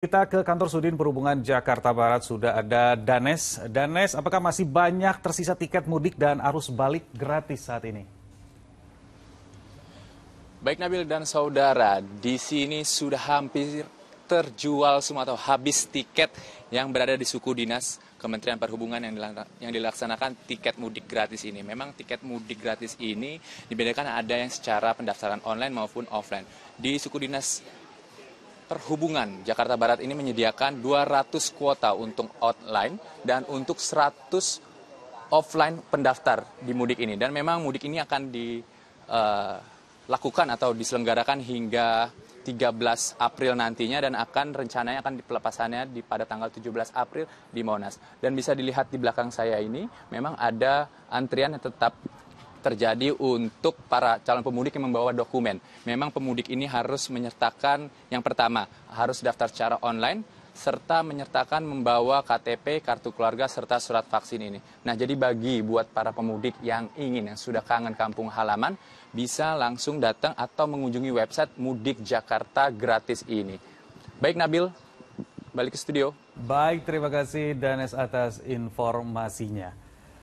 Kita ke kantor Sudin Perhubungan Jakarta Barat sudah ada Danes. Danes, apakah masih banyak tersisa tiket mudik dan arus balik gratis saat ini? Baik Nabil dan saudara, di sini sudah hampir terjual semua atau habis tiket yang berada di suku dinas Kementerian Perhubungan yang, dilaksanakan tiket mudik gratis ini. Memang tiket mudik gratis ini dibedakan ada yang secara pendaftaran online maupun offline. Di suku dinas Perhubungan Jakarta Barat ini menyediakan 200 kuota untuk online dan untuk 100 offline pendaftar di mudik ini. Dan memang mudik ini akan dilakukan eh, atau diselenggarakan hingga 13 April nantinya dan akan rencananya akan pelepasannya di pada tanggal 17 April di Monas. Dan bisa dilihat di belakang saya ini memang ada antrian yang tetap terjadi untuk para calon pemudik yang membawa dokumen. Memang pemudik ini harus menyertakan yang pertama, harus daftar secara online serta menyertakan membawa KTP, kartu keluarga, serta surat vaksin ini. Nah, jadi bagi buat para pemudik yang ingin, yang sudah kangen kampung halaman, bisa langsung datang atau mengunjungi website Mudik Jakarta gratis ini. Baik Nabil, balik ke studio. Baik, terima kasih Danes atas informasinya.